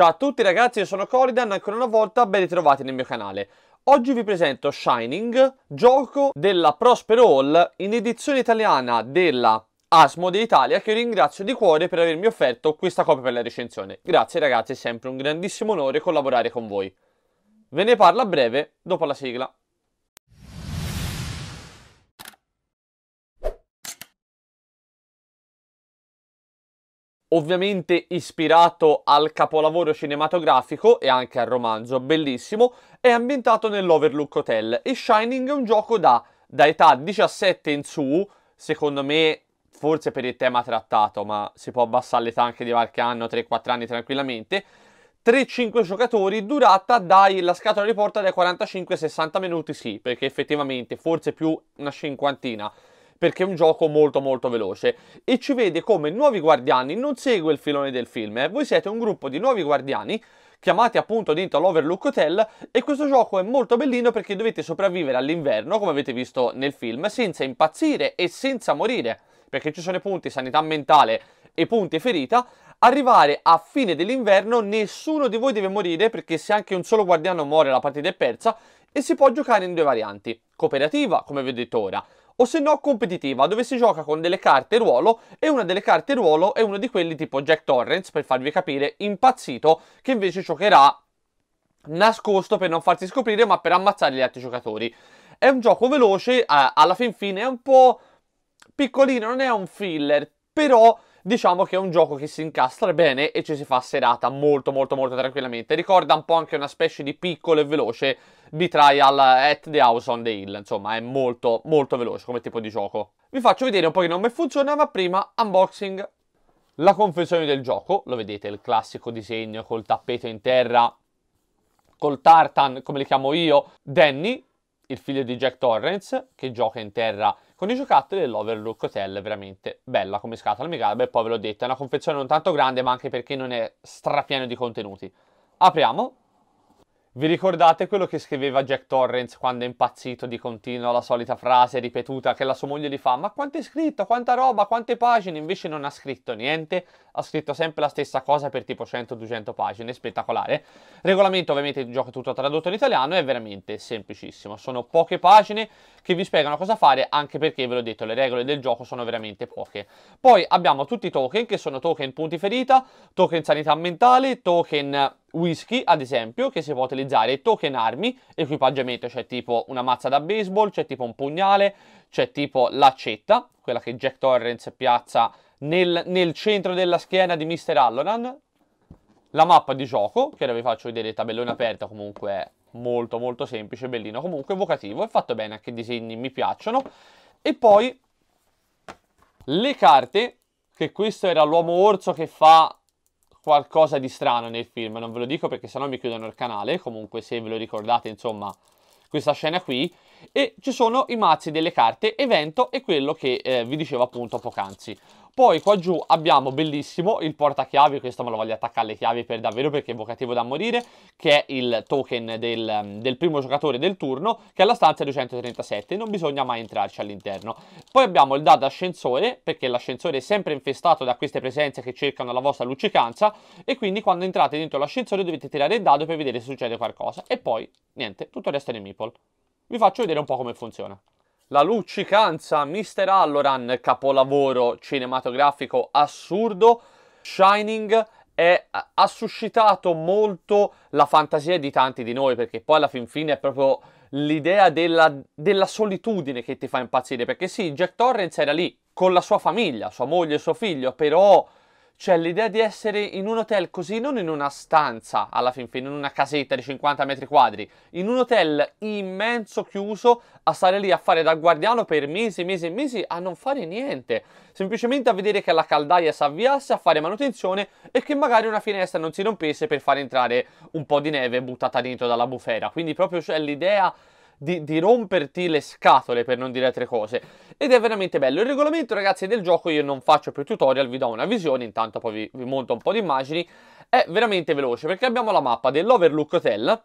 Ciao a tutti ragazzi, io sono Coridan, ancora una volta ben ritrovati nel mio canale. Oggi vi presento Shining, gioco della Prospero Hall in edizione italiana della Asmode Italia che ringrazio di cuore per avermi offerto questa copia per la recensione. Grazie ragazzi, è sempre un grandissimo onore collaborare con voi. Ve ne parlo a breve dopo la sigla. ovviamente ispirato al capolavoro cinematografico e anche al romanzo, bellissimo, è ambientato nell'Overlook Hotel e Shining è un gioco da, da età 17 in su, secondo me forse per il tema trattato, ma si può abbassare l'età anche di qualche anno, 3-4 anni tranquillamente, 3-5 giocatori durata dai, la scatola di porta dai 45-60 minuti sì, perché effettivamente forse più una cinquantina perché è un gioco molto molto veloce e ci vede come nuovi guardiani non segue il filone del film, eh. voi siete un gruppo di nuovi guardiani chiamati appunto dentro l'Overlook Hotel e questo gioco è molto bellino perché dovete sopravvivere all'inverno, come avete visto nel film, senza impazzire e senza morire, perché ci sono i punti sanità mentale e punti ferita, arrivare a fine dell'inverno nessuno di voi deve morire perché se anche un solo guardiano muore la partita è persa e si può giocare in due varianti, cooperativa come vi ho detto ora, o se no competitiva, dove si gioca con delle carte ruolo e una delle carte ruolo è uno di quelli tipo Jack Torrance, per farvi capire, impazzito, che invece giocherà nascosto per non farsi scoprire ma per ammazzare gli altri giocatori. È un gioco veloce, alla fin fine è un po' piccolino, non è un filler, però diciamo che è un gioco che si incastra bene e ci si fa serata molto molto molto tranquillamente. Ricorda un po' anche una specie di piccolo e veloce Betrayal at the House on the Hill, insomma è molto molto veloce come tipo di gioco. Vi faccio vedere un po' che non mi funziona, ma prima unboxing. La confezione del gioco, lo vedete, il classico disegno col tappeto in terra, col tartan, come li chiamo io, Danny, il figlio di Jack Torrance, che gioca in terra con i giocattoli dell'Overlook Hotel veramente bella come scatola, mi garba e poi ve l'ho detto, è una confezione non tanto grande ma anche perché non è strapieno di contenuti. Apriamo vi ricordate quello che scriveva Jack Torrance quando è impazzito di continuo la solita frase ripetuta che la sua moglie gli fa ma quanto è scritto, quanta roba, quante pagine? Invece non ha scritto niente, ha scritto sempre la stessa cosa per tipo 100-200 pagine, spettacolare. Regolamento ovviamente di gioco tutto tradotto in italiano è veramente semplicissimo, sono poche pagine che vi spiegano cosa fare anche perché ve l'ho detto le regole del gioco sono veramente poche. Poi abbiamo tutti i token che sono token punti ferita, token sanità mentale, token whisky, ad esempio, che si può utilizzare token armi, equipaggiamento, c'è cioè tipo una mazza da baseball, c'è cioè tipo un pugnale, c'è cioè tipo l'accetta, quella che Jack Torrance piazza nel, nel centro della schiena di Mr. Alloran, la mappa di gioco, che ora vi faccio vedere il tabellone aperto, comunque è molto molto semplice, bellino, comunque evocativo, è fatto bene, anche i disegni mi piacciono, e poi le carte, che questo era l'uomo orso che fa qualcosa di strano nel film, non ve lo dico perché sennò mi chiudono il canale, comunque se ve lo ricordate, insomma, questa scena qui, e ci sono i mazzi delle carte evento e quello che eh, vi dicevo appunto poc'anzi. Poi qua giù abbiamo bellissimo il portachiavi, questo me lo voglio attaccare alle chiavi per davvero perché è evocativo da morire, che è il token del, del primo giocatore del turno, che è la stanza 237, non bisogna mai entrarci all'interno. Poi abbiamo il dado ascensore, perché l'ascensore è sempre infestato da queste presenze che cercano la vostra luccicanza, e quindi quando entrate dentro l'ascensore dovete tirare il dado per vedere se succede qualcosa. E poi, niente, tutto il resto è nei meeple. Vi faccio vedere un po' come funziona. La luccicanza, Mr. Alloran, capolavoro cinematografico assurdo. Shining è, ha suscitato molto la fantasia di tanti di noi, perché poi alla fin fine è proprio l'idea della, della solitudine che ti fa impazzire. Perché sì, Jack Torrance era lì con la sua famiglia, sua moglie e suo figlio, però cioè l'idea di essere in un hotel così, non in una stanza alla fin fine, in una casetta di 50 metri quadri, in un hotel immenso chiuso a stare lì a fare da guardiano per mesi, mesi e mesi a non fare niente, semplicemente a vedere che la caldaia si avviasse a fare manutenzione e che magari una finestra non si rompesse per far entrare un po' di neve buttata dentro dalla bufera. Quindi proprio c'è cioè, l'idea di, di, romperti le scatole per non dire altre cose ed è veramente bello il regolamento ragazzi del gioco io non faccio più tutorial vi do una visione intanto poi vi, vi monto un po' di immagini è veramente veloce perché abbiamo la mappa dell'Overlook Hotel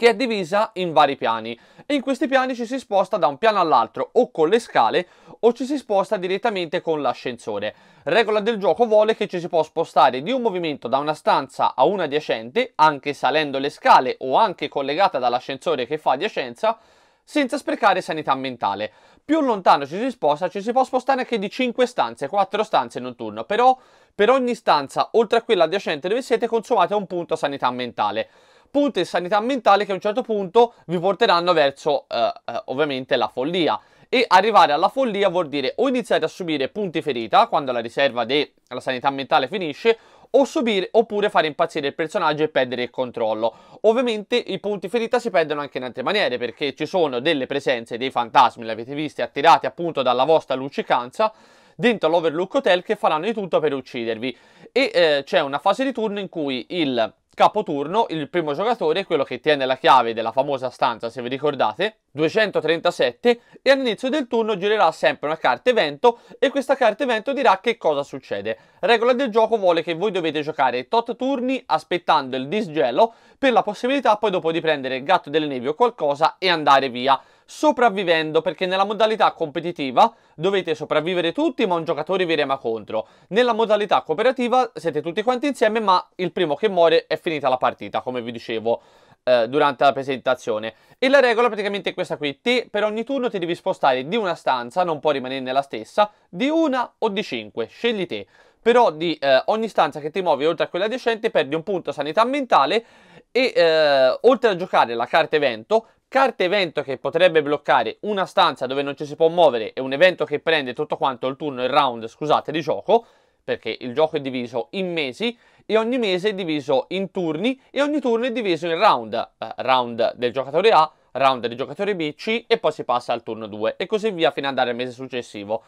che è divisa in vari piani e in questi piani ci si sposta da un piano all'altro o con le scale o ci si sposta direttamente con l'ascensore. Regola del gioco vuole che ci si può spostare di un movimento da una stanza a una adiacente, anche salendo le scale o anche collegata dall'ascensore che fa adiacenza, senza sprecare sanità mentale. Più lontano ci si sposta, ci si può spostare anche di 5 stanze, 4 stanze in un turno, però per ogni stanza, oltre a quella adiacente dove siete, consumate un punto sanità mentale punte di sanità mentale che a un certo punto vi porteranno verso eh, eh, ovviamente la follia. E arrivare alla follia vuol dire o iniziare a subire punti ferita quando la riserva della sanità mentale finisce, o subire oppure fare impazzire il personaggio e perdere il controllo. Ovviamente i punti ferita si perdono anche in altre maniere perché ci sono delle presenze dei fantasmi, l'avete visto, attirati appunto dalla vostra luccicanza dentro all'Overlook Hotel che faranno di tutto per uccidervi. E eh, c'è una fase di turno in cui il capo turno, il primo giocatore, è quello che tiene la chiave della famosa stanza, se vi ricordate, 237, e all'inizio del turno girerà sempre una carta evento e questa carta evento dirà che cosa succede. Regola del gioco vuole che voi dovete giocare tot turni aspettando il disgelo per la possibilità poi dopo di prendere il gatto delle nevi o qualcosa e andare via sopravvivendo perché nella modalità competitiva dovete sopravvivere tutti ma un giocatore vi rema contro. Nella modalità cooperativa siete tutti quanti insieme ma il primo che muore è finita la partita come vi dicevo eh, durante la presentazione. E la regola praticamente è questa qui, te per ogni turno ti devi spostare di una stanza, non puoi rimanere nella stessa, di una o di cinque, scegli te però di eh, ogni stanza che ti muovi oltre a quella decente perdi un punto sanità mentale e eh, oltre a giocare la carta evento carta evento che potrebbe bloccare una stanza dove non ci si può muovere e un evento che prende tutto quanto il turno, il round, scusate, di gioco, perché il gioco è diviso in mesi e ogni mese è diviso in turni e ogni turno è diviso in round, eh, round del giocatore A, round del giocatore B, C e poi si passa al turno 2 e così via fino ad andare al mese successivo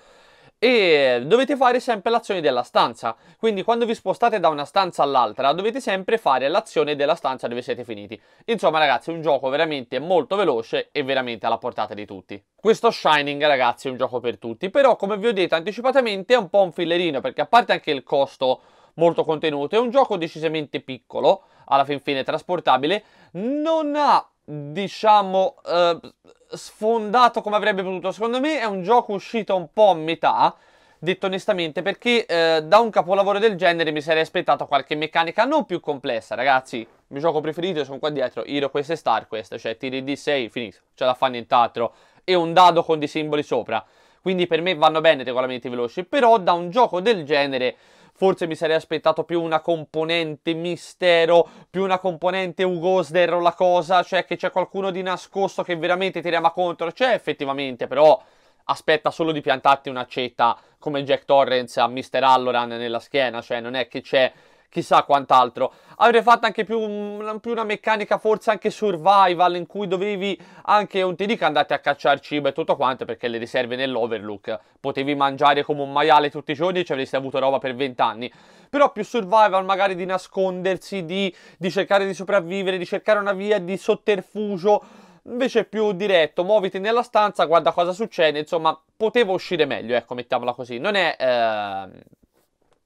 e dovete fare sempre l'azione della stanza. Quindi quando vi spostate da una stanza all'altra dovete sempre fare l'azione della stanza dove siete finiti. Insomma ragazzi è un gioco veramente molto veloce e veramente alla portata di tutti. Questo Shining ragazzi è un gioco per tutti, però come vi ho detto anticipatamente è un po' un fillerino perché a parte anche il costo molto contenuto, è un gioco decisamente piccolo, alla fin fine trasportabile, non ha diciamo eh, sfondato come avrebbe potuto. Secondo me è un gioco uscito un po' a metà, detto onestamente, perché eh, da un capolavoro del genere mi sarei aspettato qualche meccanica non più complessa, ragazzi. Il mio gioco preferito sono qua dietro, Hero Quest e Star Quest, cioè tiri D6, finito, ce la fare nient'altro, e un dado con dei simboli sopra. Quindi per me vanno bene i regolamenti veloci, però da un gioco del genere forse mi sarei aspettato più una componente mistero, più una componente Ugosder o la cosa, cioè che c'è qualcuno di nascosto che veramente ti rema contro, c'è effettivamente, però aspetta solo di piantarti un'accetta come Jack Torrance a Mr. Alloran nella schiena, cioè non è che c'è chissà quant'altro. Avrei fatto anche più, più, una meccanica forse anche survival in cui dovevi anche, non ti dico andate a cacciare cibo e tutto quanto perché le riserve nell'overlook, potevi mangiare come un maiale tutti i giorni e ci avresti avuto roba per 20 anni. Però più survival magari di nascondersi, di, di cercare di sopravvivere, di cercare una via di sotterfugio invece più diretto, muoviti nella stanza, guarda cosa succede, insomma, potevo uscire meglio, ecco, mettiamola così. Non è, eh,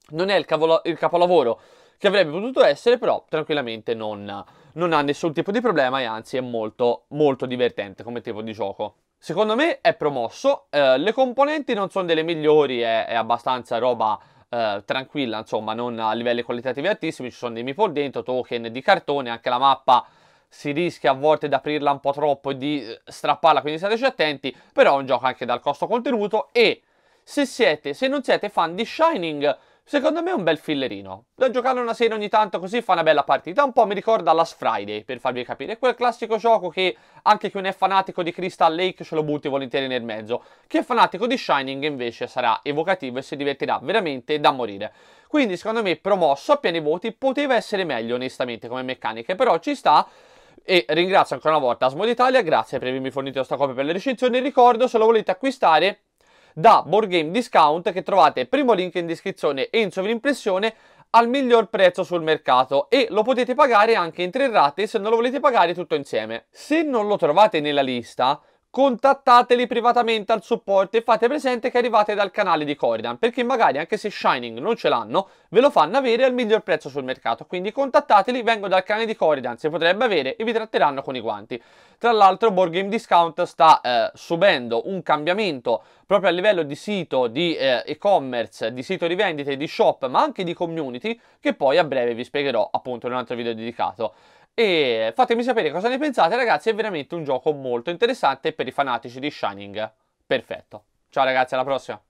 non è il, cavolo, il, capolavoro, che avrebbe potuto essere, però tranquillamente non, non ha nessun tipo di problema e anzi è molto, molto divertente come tipo di gioco. Secondo me è promosso, eh, le componenti non sono delle migliori, è, è abbastanza roba eh, tranquilla, insomma, non a livelli qualitativi altissimi, ci sono dei meeple dentro, token di cartone, anche la mappa si rischia a volte di aprirla un po' troppo e di eh, strapparla, quindi stateci attenti, però è un gioco anche dal costo contenuto e se, siete, se non siete fan di Shining Secondo me è un bel fillerino. Da giocare una sera ogni tanto così fa una bella partita. Un po' mi ricorda Last Friday, per farvi capire. quel classico gioco che anche chi non è fanatico di Crystal Lake ce lo butti volentieri nel mezzo. Chi è fanatico di Shining invece sarà evocativo e si divertirà veramente da morire. Quindi secondo me promosso a pieni voti poteva essere meglio onestamente come meccaniche, però ci sta e ringrazio ancora una volta Asmo Italia, grazie per avermi fornito questa copia per le recensioni, ricordo se lo volete acquistare da Board Game Discount che trovate primo link in descrizione e in sovrimpressione al miglior prezzo sul mercato e lo potete pagare anche in tre rate se non lo volete pagare tutto insieme. Se non lo trovate nella lista contattateli privatamente al supporto e fate presente che arrivate dal canale di Coridan, perché magari anche se Shining non ce l'hanno, ve lo fanno avere al miglior prezzo sul mercato, quindi contattateli, vengo dal canale di Coridan, se potrebbe avere e vi tratteranno con i guanti. Tra l'altro Board Game Discount sta eh, subendo un cambiamento proprio a livello di sito, di eh, e-commerce, di sito rivendite, di shop, ma anche di community, che poi a breve vi spiegherò appunto in un altro video dedicato. E fatemi sapere cosa ne pensate, ragazzi. È veramente un gioco molto interessante per i fanatici di Shining. Perfetto. Ciao, ragazzi, alla prossima.